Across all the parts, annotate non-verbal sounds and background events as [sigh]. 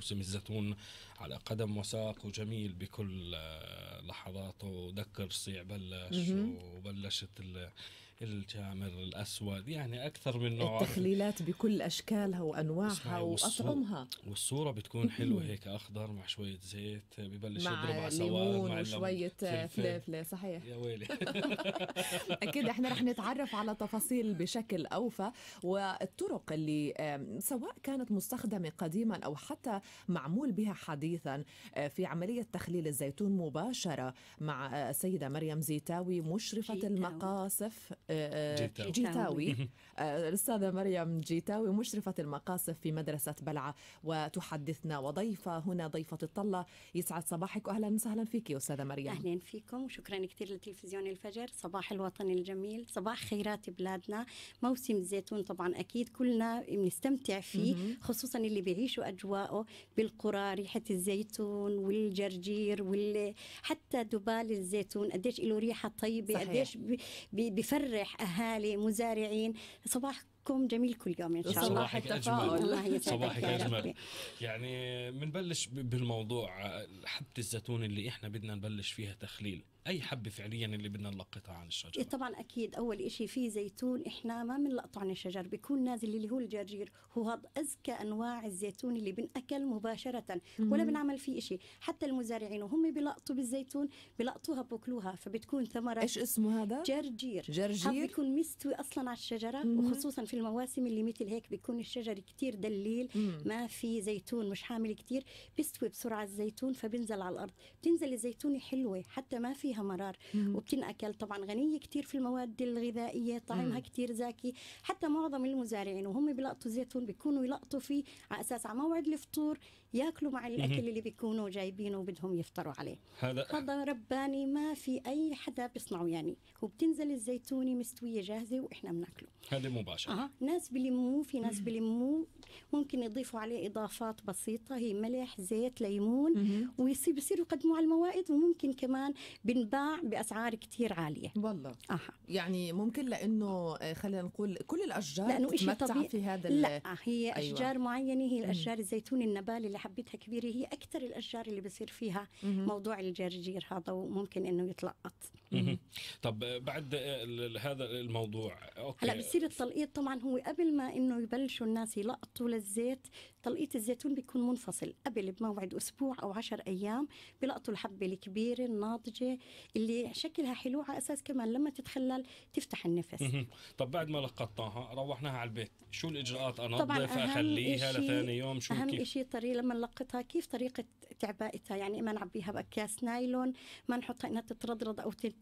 موسم الزيتون على قدم وساق وجميل بكل آه، لحظاته ودكر صيع بلش وبلشت الجامر الأسود يعني أكثر من نوع التخليلات بكل أشكالها وأنواعها وأطعمها والصورة بتكون حلوة هيك أخضر مع شوية زيت ببلش يضرب على سواد مع وشوية فلفلة صحيح يا ويلي [laughs] [laughs] أكيد احنا رح نتعرف على تفاصيل بشكل أوفى والطرق اللي سواء كانت مستخدمة قديما أو حتى معمول بها حديثا آه، في عملية تخليل الزيتون مباشرة مع آه، السيدة مريم زيتاوي مشرفة المقاصف جيتاوي, آه، جيتاوي. آه، الأستاذة مريم جيتاوي مشرفة المقاصف في مدرسة بلعة وتحدثنا وضيفة هنا ضيفة الطلة يسعد صباحك وأهلا وسهلا فيك يا أستاذة مريم أهلا فيكم وشكرا كثير لتلفزيون الفجر صباح الوطن الجميل صباح خيرات بلادنا موسم الزيتون طبعا أكيد كلنا بنستمتع فيه خصوصا اللي بيعيشوا أجواءه بالقرى ريحة الزيتون والجرجير وال... حتى دبال الزيتون قديش له ريحة طيبة صحيح. قديش بفرق مزارع اهالي مزارعين صباح صباحكم جميل كل يوم ان شاء الله صباحك اجمل صباحك اجمل يعني بنبلش بالموضوع حبه الزيتون اللي احنا بدنا نبلش فيها تخليل اي حبه فعليا اللي بدنا نلقطها عن الشجره إيه، طبعا اكيد اول شيء في زيتون احنا ما بنلقطه عن الشجر بيكون نازل اللي هو الجرجير هو هذا اذكى انواع الزيتون اللي بنأكل مباشره ولا بنعمل فيه شيء حتى المزارعين وهم بيلقطوا بالزيتون بيلقطوها بوكلوها فبتكون ثمره ايش اسمه هذا جرجير جرجير بيكون مستوي اصلا على الشجره وخصوصا في المواسم اللي مثل هيك بيكون الشجر كتير دليل مم. ما في زيتون مش حامل كتير بيستوي بسرعه الزيتون فبنزل على الارض بتنزل الزيتونه حلوه حتى ما فيها مرار مم. وبتنأكل طبعا غنيه كتير في المواد الغذائيه طعمها مم. كتير زاكي حتى معظم المزارعين وهم بيلقطوا زيتون بيكونوا يلقطوا فيه على اساس على موعد الفطور ياكلوا مع الاكل مم. اللي بيكونوا جايبينه وبدهم يفطروا عليه هذا هذا رباني ما في اي حدا بيصنعه يعني وبتنزل الزيتونه مستويه جاهزه واحنا بناكله هذا مباشره ناس بلموه في ناس بلموه ممكن يضيفوا عليه اضافات بسيطه هي ملح زيت ليمون ويصير بصيروا يقدموه على الموائد وممكن كمان بنباع باسعار كثير عاليه والله أها. يعني ممكن لانه آه، خلينا نقول كل الاشجار لانه شيء طبيعي في هذا لا هي أيوة. اشجار معينه هي الاشجار الزيتون النبال اللي حبيتها كبيره هي اكثر الاشجار اللي بصير فيها مم. موضوع الجرجير هذا وممكن انه يتلقط مم. طب آه، بعد آه، هذا الموضوع أوكي. هلا بصير التلقيط طبعا طبعا هو قبل ما انه يبلشوا الناس يلقطوا للزيت تلقيط الزيتون بيكون منفصل قبل بموعد اسبوع او عشر ايام بلقطوا الحبه الكبيره الناضجه اللي شكلها حلو على اساس كمان لما تتخلل تفتح النفس طب بعد ما لقطناها روحناها على البيت شو الاجراءات انظف اخليها لثاني يوم شو اهم شيء طريقه لما نلقطها كيف طريقه تعبائتها يعني ما نعبيها باكياس نايلون ما نحطها انها تترضرض او تت...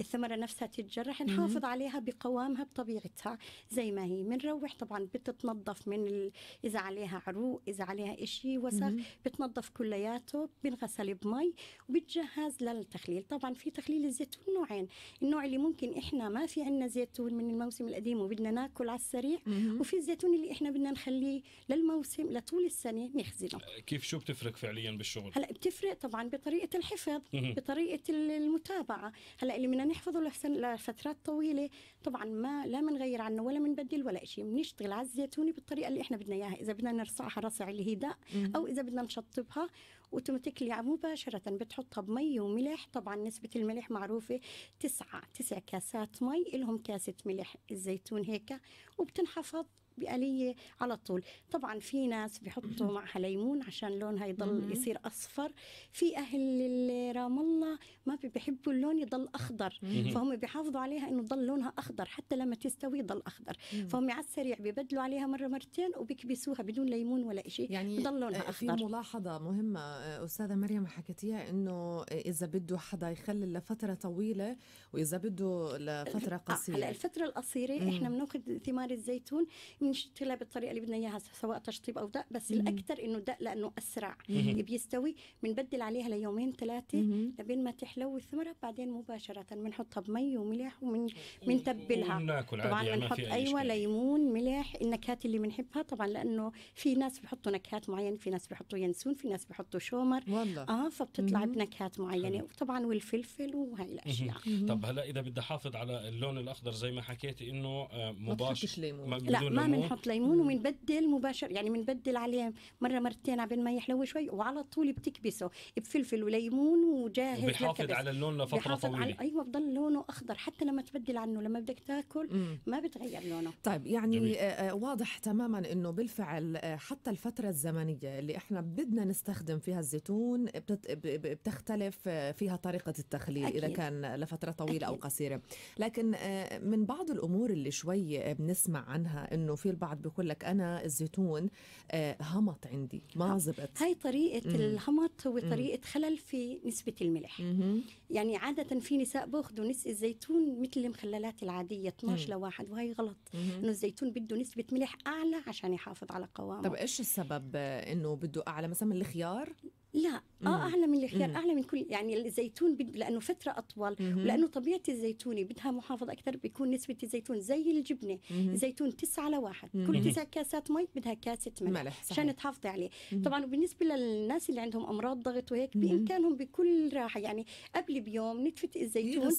الثمره نفسها تتجرح نحافظ عليها بقوامها بطبيعتها زي ما هي بنروح طبعا بتتنظف من ال... اذا عليها عروق اذا عليها إشي وسخ بتنظف كلياته بنغسل بمي وبتجهز للتخليل طبعا في تخليل الزيتون نوعين النوع اللي ممكن احنا ما في عندنا زيتون من الموسم القديم وبدنا ناكل على السريع وفي الزيتون اللي احنا بدنا نخليه للموسم لطول السنه نخزنه أه، كيف شو بتفرق فعليا بالشغل هلا بتفرق طبعا بطريقه الحفظ بطريقه المتابعه هلا اللي بدنا نحفظه لفترات طويله طبعا ما لا بنغير عنه ولا بنبدل ولا شيء بنشتغل على الزيتون بالطريقه اللي احنا بدنا اياها اذا بدنا نرصعها رصع الهداء او اذا بدنا نشطبها اوتوماتيكلي يعني مباشره بتحطها بمي وملح طبعا نسبه الملح معروفه تسعة تسع كاسات مي لهم كاسه ملح الزيتون هيك وبتنحفظ بآلية على طول طبعا في ناس بحطوا معها ليمون عشان لونها يضل يصير أصفر في أهل رام الله ما بيحبوا اللون يضل أخضر فهم بيحافظوا عليها إنه يضل لونها أخضر حتى لما تستوي يضل أخضر فهم على السريع ببدلوا عليها مرة مرتين وبكبسوها بدون ليمون ولا شيء يعني ضل لونها أخضر في ملاحظة مهمة أستاذة مريم حكيتيها إنه إذا بده حدا يخلل لفترة طويلة وإذا بده لفترة آه، قصيرة هلا الفترة القصيرة إحنا بناخذ ثمار الزيتون نشتغلها بالطريقه اللي بدنا اياها سواء تشطيب او دق بس الاكثر انه دق لانه اسرع اللي بيستوي بنبدل عليها ليومين ثلاثه لبين ما تحلو الثمره بعدين مباشره بنحطها بمي وملح وبنتبلها إيه، إيه، طبعا بنحط ايوه ليمون ملح النكهات اللي بنحبها طبعا لانه في ناس بحطوا نكهات معينه في ناس بحطوا ينسون في ناس بحطوا شومر والله. اه فبتطلع مم. بنكهات معينه وطبعا والفلفل وهي الاشياء طب هلا اذا بدي احافظ على اللون الاخضر زي ما حكيت انه آه، مباشر ما لا ما بنحط ليمون وبنبدل مباشر يعني بنبدل عليه مره مرتين على ما يحلو شوي وعلى طول بتكبسه بفلفل وليمون وجاهز بحافظ على اللون لفتره طويله على... ايوه بضل لونه اخضر حتى لما تبدل عنه لما بدك تاكل مم. ما بتغير لونه طيب يعني جميل. آه, آه، واضح تماما انه بالفعل آه حتى الفتره الزمنيه اللي احنا بدنا نستخدم فيها الزيتون بتت... بتختلف آه، فيها طريقه التخليل أكيد. اذا كان لفتره طويله أكيد. او قصيره لكن آه، من بعض الامور اللي شوي بنسمع عنها انه في في البعض بيقول لك انا الزيتون آه، همط عندي ما زبط هاي طريقه مم. الهمط هو طريقه خلل في نسبه الملح مم. يعني عاده في نساء بياخذوا نسبه الزيتون مثل المخللات العاديه 12 لواحد وهي غلط انه الزيتون بده نسبه ملح اعلى عشان يحافظ على قوامه طب ايش السبب آه، انه بده اعلى مثلا من الخيار لا اه اعلى من الخيار اعلى من كل يعني الزيتون بد... لانه فتره اطول مم. ولانه طبيعه الزيتونه بدها محافظه اكثر بيكون نسبه الزيتون زي الجبنه مم. الزيتون 9 لواحد مم. كل 9 كاسات مي بدها كاسه ملح عشان تحافظي عليه مم. طبعا وبالنسبه للناس اللي عندهم امراض ضغط وهيك بامكانهم بكل راحه يعني قبل بيوم نتفه الزيتون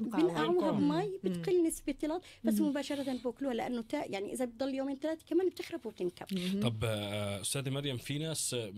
بنقعوها بمي بتقل نسبه الهضم بس مباشره بوكلوها لانه تا يعني اذا بتضل يومين ثلاثه كمان بتخرب وبتنكب طب آه، استاذه مريم في ناس آه،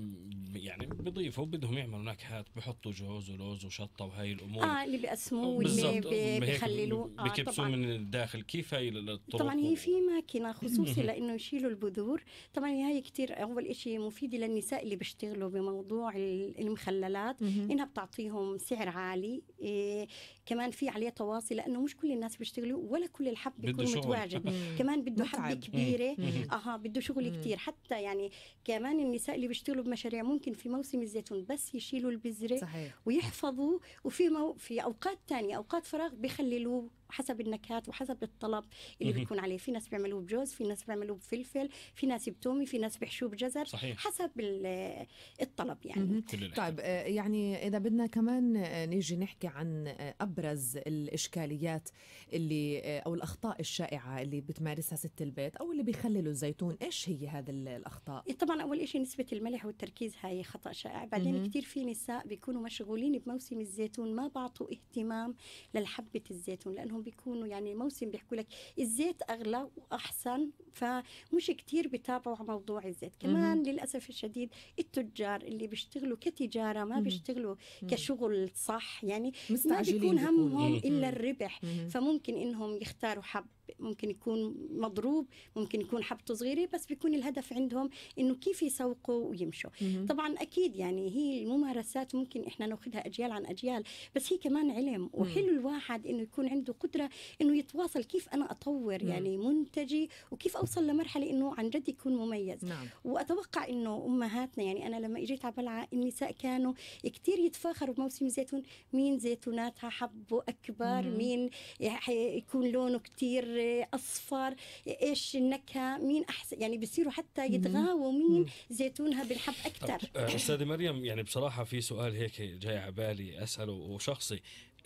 يعني بيضيفوا بدهم يعملوا نكهات بحطوا جوز ولوز وشطه وهي الامور اه اللي بيقسموه واللي بخللوه آه بكبسوه من الداخل كيف هي الطرق طبعا هي في ماكينه خصوصي لانه يشيلوا البذور طبعا هي كثير اول شيء مفيده للنساء اللي بيشتغلوا بموضوع المخللات انها بتعطيهم سعر عالي إيه، كمان في عليه تواصي لانه مش كل الناس بيشتغلوا ولا كل الحب بيكون متواجد كمان بده حبه كبيره اها بده شغل كثير حتى يعني كمان النساء اللي بيشتغلوا بمشاريع ممكن في موسم الزيتون بس يشيلوا البذره صحيح. ويحفظوا وفي مو في اوقات ثانيه اوقات فراغ بيخللوه حسب النكهات وحسب الطلب اللي بيكون عليه في ناس بيعملوه بجوز في ناس بيعملوه بفلفل في ناس بتومي في ناس بيحشوه بجزر صحيح. حسب آه، الطلب يعني طيب آه، يعني اذا بدنا كمان آه، نيجي نحكي عن ابرز الاشكاليات اللي او الاخطاء الشائعه اللي بتمارسها ست البيت او اللي بيخللوا الزيتون ايش هي هذه الاخطاء إيه، طبعا اول شيء نسبه الملح والتركيز هاي خطا شائع بعدين كثير في نساء بيكونوا مشغولين بموسم الزيتون ما بعطوا اهتمام للحبه الزيتون لانهم بيكونوا يعني موسم بيحكوا لك الزيت اغلى واحسن فمش كتير بتابعوا موضوع الزيت كمان مم. للاسف الشديد التجار اللي بيشتغلوا كتجاره ما بيشتغلوا كشغل صح يعني ما بيكون همهم الا الربح فممكن انهم يختاروا حب ممكن يكون مضروب ممكن يكون حبته صغيره بس بيكون الهدف عندهم انه كيف يسوقوا ويمشوا مم. طبعا اكيد يعني هي الممارسات ممكن احنا ناخذها اجيال عن اجيال بس هي كمان علم وحلو الواحد انه يكون عنده قدره انه يتواصل كيف انا اطور مم. يعني منتجي وكيف اوصل لمرحله انه عن جد يكون مميز نعم. واتوقع انه امهاتنا يعني انا لما اجيت على بلعه النساء كانوا كثير يتفاخروا بموسم زيتون مين زيتوناتها حبه اكبر مم. مين يكون لونه كثير اصفر ايش النكهه مين احسن يعني بصيروا حتى يتغاووا مين زيتونها بالحب اكثر آه، استاذه مريم يعني بصراحه في سؤال هيك جاي على بالي اساله وشخصي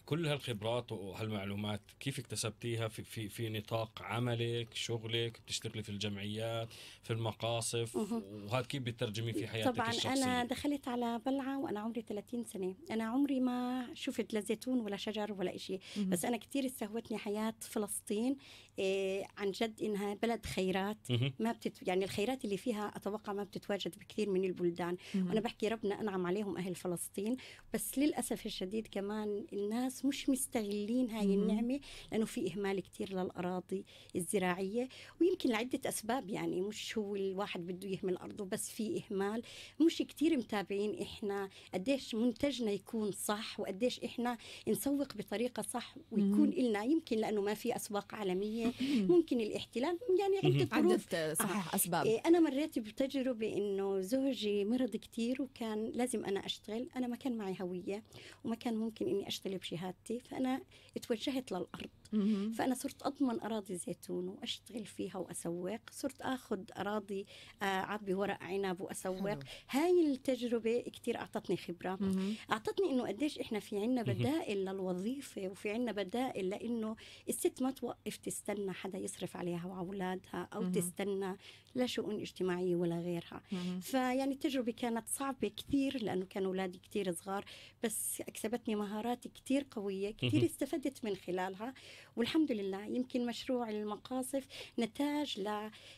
كل هالخبرات وهالمعلومات كيف اكتسبتيها في في في نطاق عملك شغلك بتشتغلي في الجمعيات في المقاصف وهذا كيف بترجمي في حياتك طبعا الشخصية؟ انا دخلت على بلعه وانا عمري 30 سنه انا عمري ما شفت لا زيتون ولا شجر ولا شيء بس انا كثير استهوتني حياه فلسطين إيه عن جد انها بلد خيرات ما بتت... يعني الخيرات اللي فيها اتوقع ما بتتواجد بكثير من البلدان وانا بحكي ربنا انعم عليهم اهل فلسطين بس للاسف الشديد كمان الناس الناس مش مستغلين هاي النعمة لأنه في إهمال كتير للأراضي الزراعية ويمكن لعدة أسباب يعني مش هو الواحد بده يهمل أرضه بس في إهمال مش كتير متابعين إحنا قديش منتجنا يكون صح وقديش إحنا نسوق بطريقة صح ويكون إلنا يمكن لأنه ما في أسواق عالمية ممكن الاحتلال يعني عدة عدة صحيح آه. آه. أسباب أنا مريت بتجربة إنه زوجي مرض كتير وكان لازم أنا أشتغل أنا ما كان معي هوية وما كان ممكن إني أشتغل بشهادة شهادتي فأنا اتوجهت للأرض مم. فأنا صرت أضمن أراضي زيتون وأشتغل فيها وأسوق صرت أخذ أراضي آه، أعبي ورق عنب وأسوق حلو. هاي التجربة كتير أعطتني خبرة مم. أعطتني إنه قديش إحنا في عنا بدائل للوظيفة وفي عنا بدائل لإنه الست ما توقف تستنى حدا يصرف عليها وعلى أولادها أو مم. تستنى لا شؤون اجتماعية ولا غيرها فيعني التجربة كانت صعبة كثير لأنه كان أولادي كثير صغار بس أكسبتني مهارات كثير قوية كثير استفدت من خلالها والحمد لله يمكن مشروع المقاصف نتاج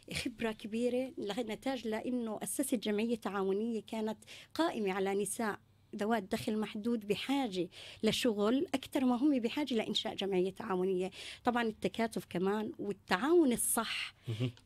لخبرة كبيرة نتاج لأنه أسست جمعية تعاونية كانت قائمة على نساء ذوات دخل محدود بحاجة لشغل أكثر ما هم بحاجة لإنشاء جمعية تعاونية طبعا التكاتف كمان والتعاون الصح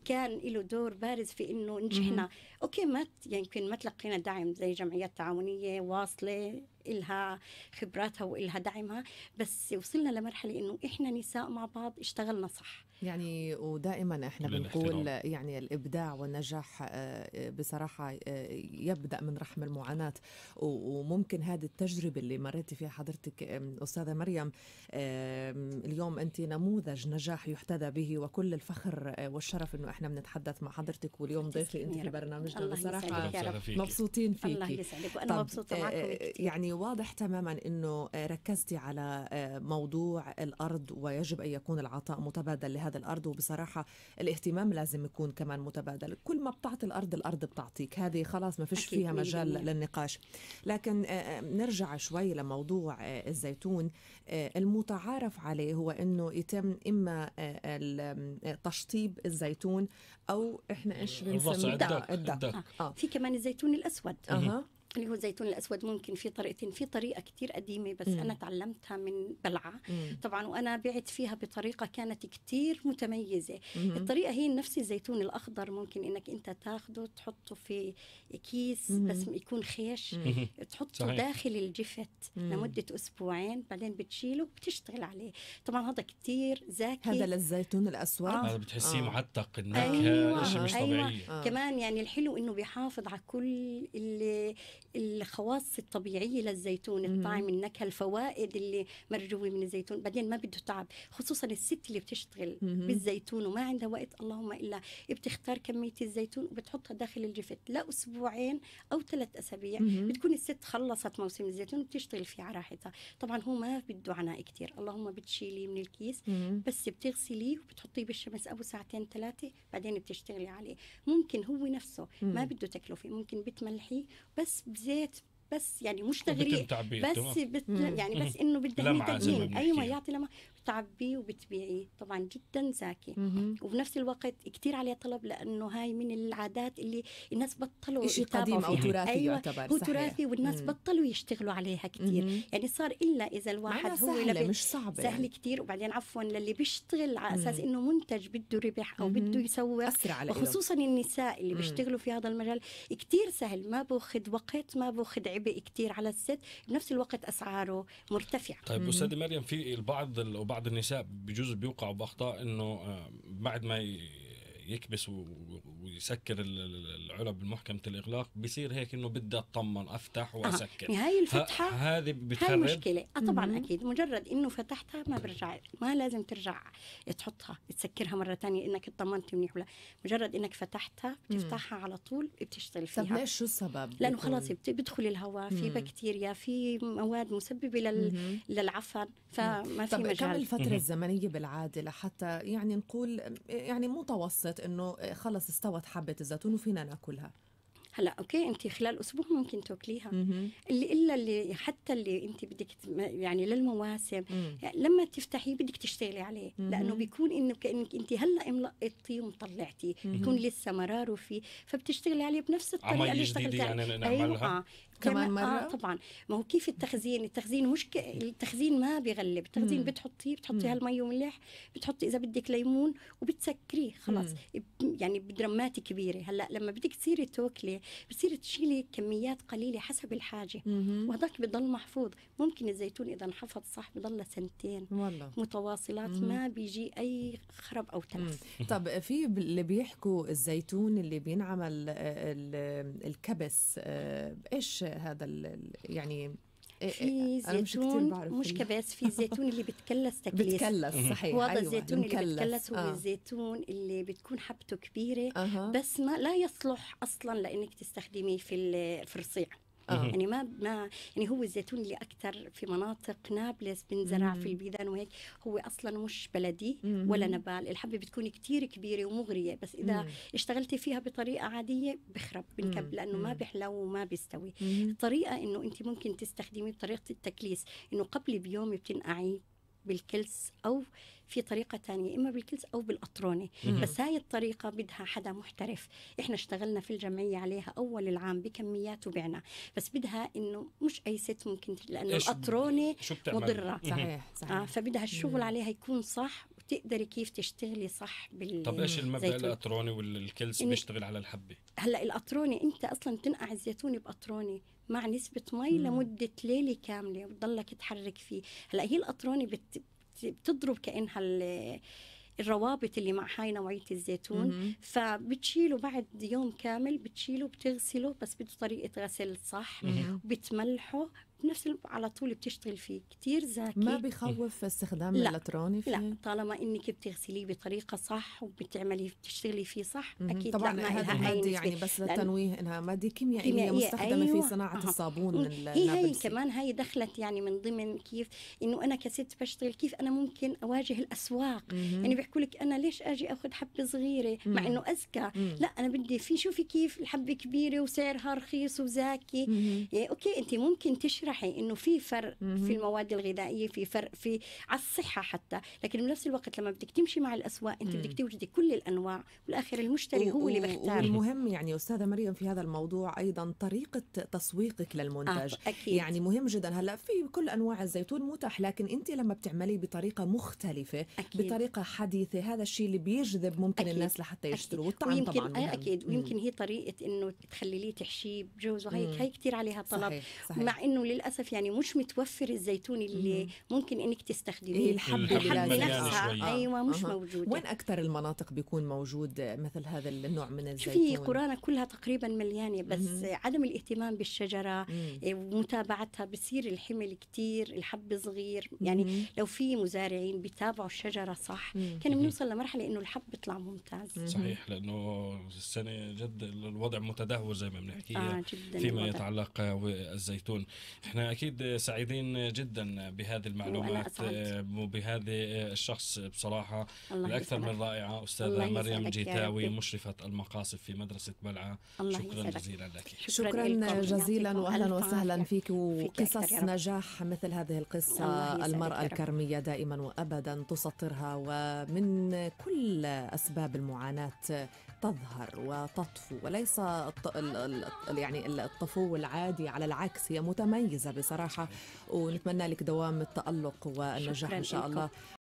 كان له دور بارز في إنه نجحنا أوكي ما يعني يمكن ما تلقينا دعم زي جمعيات تعاونية واصلة إلها خبراتها وإلها دعمها بس وصلنا لمرحلة إنه إحنا نساء مع بعض اشتغلنا صح يعني ودائما احنا بنقول يعني الابداع والنجاح آه، آه، بصراحه آه، يبدا من رحم المعاناه وممكن هذه التجربه اللي مريتي فيها حضرتك استاذه مريم اليوم انت نموذج نجاح يحتذى به وكل الفخر والشرف انه احنا بنتحدث مع حضرتك واليوم ضيفي انت في برنامجنا بصراحه مبسوطين فيك الله يسعدك وانا مبسوطه معكم يعني واضح تماما انه ركزتي على موضوع الارض ويجب ان يكون العطاء متبادل لهذا هذا الارض وبصراحه الاهتمام لازم يكون كمان متبادل كل ما بتعطي الارض الارض بتعطيك هذه خلاص ما فيش فيها مجال للنقاش لكن آه، آه، نرجع شوي لموضوع آه، الزيتون المتعارف عليه هو انه يتم اما تشطيب الزيتون او احنا ايش بنسميه الدق الدق آه. في كمان الزيتون الاسود أه. اللي هو الزيتون الاسود ممكن في طريقتين في طريقه كثير قديمه بس مم. انا تعلمتها من بلعه مم. طبعا وانا بعت فيها بطريقه كانت كثير متميزه مم. الطريقه هي نفس الزيتون الاخضر ممكن انك انت تاخده تحطه في كيس مم. بس يكون خيش مم. تحطه صحيح. داخل الجفت مم. لمده اسبوعين بعدين بتشيله وبتشتغل عليه طبعا هذا كثير زاكي هذا للزيتون الاسود آه. هذا بتحسيه آه. معتق النكهه أيوة. شيء مش أيوة. آه. كمان يعني الحلو انه بيحافظ على كل اللي الخواص الطبيعيه للزيتون الطعم النكهه الفوائد اللي مرجوه من الزيتون بعدين ما بده تعب خصوصا الست اللي بتشتغل بالزيتون وما عندها وقت اللهم الا بتختار كميه الزيتون وبتحطها داخل الجفت لاسبوعين او ثلاث اسابيع بتكون الست خلصت موسم الزيتون بتشتغل فيه على راحتها طبعا هو ما بده عناء كثير اللهم بتشيليه من الكيس بس بتغسليه وبتحطيه بالشمس ابو ساعتين ثلاثه بعدين بتشتغلي عليه ممكن هو نفسه ما بده تكلفه ممكن بتملحيه بس بالذات بس يعني مش تغريق بس بت... يعني بس انه بدهن تدهين ايوه يعطي لما بتعبيه وبتبيعيه طبعا جدا زاكي وبنفس الوقت كثير عليه طلب لانه هاي من العادات اللي الناس بطلوا شيء قديم فيها. او تراثي أيوة يعتبر هو تراثي والناس مم. بطلوا يشتغلوا عليها كثير يعني صار الا اذا الواحد هو سهلة مش صعبة سهل يعني. كثير وبعدين عفوا للي بيشتغل على اساس انه منتج بده ربح او بده يسوق اسرع وخصوصا النساء اللي بيشتغلوا في هذا المجال كثير سهل ما باخذ وقت ما باخذ عبء كثير على الست بنفس الوقت اسعاره مرتفعه طيب استاذه مريم في البعض بعض النساء بجوز بيوقعوا باخطاء انه آه، بعد ما يكبس ويسكر العلب المحكمة الاغلاق بصير هيك انه بدي اطمن افتح واسكر آه. هاي الفتحه هذه بتخرب هاي مشكله آه طبعا مم. اكيد مجرد انه فتحتها ما برجع ما لازم ترجع تحطها تسكرها مره ثانيه انك اطمنت منيح ولا مجرد انك فتحتها بتفتحها على طول بتشتغل فيها طب ليش شو السبب لانه خلاص بدخل الهواء في بكتيريا في مواد مسببه لل... للعفن فما في مجال كم الفتره الزمنيه بالعاده لحتى يعني نقول يعني متوسط انه آه، خلص استوت حبه الزيتون وفينا ناكلها هلا اوكي انت خلال اسبوع ممكن تاكليها اللي الا اللي حتى اللي انت بدك يعني للمواسم يعني لما تفتحيه بدك تشتغلي عليه مم. لانه بيكون انه كانك انت هلا ملقطتيه ومطلعتيه بيكون لسه مراره فيه فبتشتغلي عليه بنفس الطريقه اللي اشتغلتي يعني عليه ايوه كمان آه، مرة؟ آه طبعا ما هو كيف التخزين التخزين مش ك... التخزين ما بغلب التخزين مم. بتحطيه بتحطي هالمي وملح بتحطي إذا بدك ليمون وبتسكريه خلاص يعني بدرمات كبيرة هلا لما بدك تصيري توكلي بتصيري تشيلي كميات قليلة حسب الحاجة وهذاك بضل محفوظ ممكن الزيتون إذا انحفظ صح بضل سنتين والله. متواصلات مم. ما بيجي أي خرب أو تلف طب في اللي بيحكوا الزيتون اللي بينعمل آه، آه، الكبس ايش هذا يعني إيه، إيه، في زيتون مش كباس في [laughs] زيتون اللي بتكلس تكليس بتكلس صحيح وهذا أيوة. الزيتون اللي بتكلس هو آه. الزيتون اللي بتكون حبته كبيره أه. بس ما لا يصلح اصلا لانك تستخدميه في في الرصيع آه. يعني ما ما يعني هو الزيتون اللي اكثر في مناطق نابلس بنزرع في البيدان وهيك هو اصلا مش بلدي ولا نبال الحبه بتكون كثير كبيره ومغريه بس اذا اشتغلتي فيها بطريقه عاديه بخرب بنكب لانه ما بيحلو وما بيستوي الطريقه انه انت ممكن تستخدمي بطريقه التكليس انه قبل بيوم بتنقعي بالكلس او في طريقه ثانيه اما بالكلس او بالقطرونه بس هاي الطريقه بدها حدا محترف احنا اشتغلنا في الجمعيه عليها اول العام بكميات وبعنا بس بدها انه مش اي ست ممكن لانه القطرونه مضره صحيح صحيح آه فبدها الشغل عليها يكون صح وتقدري كيف تشتغلي صح بال طب ايش المبدا الاطروني والكلس بيشتغل على الحبه هلا القطرونه انت اصلا بتنقع الزيتون بقطرونه مع نسبة مي لمدة ليلة كاملة وتضلك تحرك فيه هلا هي القطرونة بت... بتضرب كانها الروابط اللي مع هاي نوعيه الزيتون فبتشيله بعد يوم كامل بتشيله بتغسله بس بده طريقه غسل صح بتملحه بنفس الوقت على طول بتشتغل فيه كتير ذكي ما بخوف إيه. استخدام لا. الالكتروني فيه؟ لا طالما انك بتغسليه بطريقه صح وبتعملي بتشتغلي فيه صح م -م. اكيد طبعا لا ما هذه الماده يعني بس للتنويه انها ماده كيميائيه كيميائية مستخدمه أيوة. في صناعه أه. الصابون هي هي كمان هي دخلت يعني من ضمن كيف انه انا كست بشتغل كيف انا ممكن اواجه الاسواق م يعني بيحكوا لك انا ليش اجي اخذ حبه صغيره مع انه اذكى لا انا بدي في شوفي كيف الحبه كبيره وسعرها رخيص وزاكي يعني إيه، اوكي انت ممكن تشرحي فرحي انه في فرق في المواد الغذائيه في فرق في على الصحه حتى لكن بنفس الوقت لما بدك تمشي مع الاسواق انت بدك توجدي كل الانواع بالاخر المشتري هو اللي بيختار المهم يعني استاذه مريم في هذا الموضوع ايضا طريقه تسويقك للمنتج آه. أكيد. يعني مهم جدا هلا في كل انواع الزيتون متاح لكن انت لما بتعملي بطريقه مختلفه أكيد. بطريقه حديثه هذا الشيء اللي بيجذب ممكن أكيد. الناس لحتى يشتروا والطعم ويمكن طبعا آه، مهم. اكيد ويمكن هي طريقه انه تخلي لي تحشيه بجوز وهي هي كثير عليها طلب صحيح. صحيح. مع انه لل... للاسف يعني مش متوفر الزيتون اللي ممكن انك تستخدميه إيه، الحبه نفسها يعني ايوه مش أه. موجوده وين اكثر المناطق بيكون موجود مثل هذا النوع من الزيتون في قرانا كلها تقريبا مليانه بس مم. عدم الاهتمام بالشجره إيه، ومتابعتها بصير الحمل كتير الحب صغير يعني مم. لو في مزارعين بيتابعوا الشجره صح مم. كان بنوصل لمرحله انه الحب بيطلع ممتاز صحيح لانه السنه جد الوضع متدهور زي ما بنحكي آه فيما يتعلق بالزيتون احنا اكيد سعيدين جدا بهذه المعلومات آه، وبهذا الشخص بصراحه الله الاكثر من رائعه استاذه مريم جيتاوي مشرفه المقاصف في مدرسه بلعه شكرا يسألك. جزيلا لك شكرا, شكرا جزيلا واهلا وسهلا فيك وقصص نجاح مثل هذه القصه المراه الكرميه دائما وابدا تسطرها ومن كل اسباب المعاناه تظهر وتطفو وليس يعني الطفو العادي على العكس هي متميزه بصراحه ونتمنى لك دوام التالق والنجاح ان شاء الله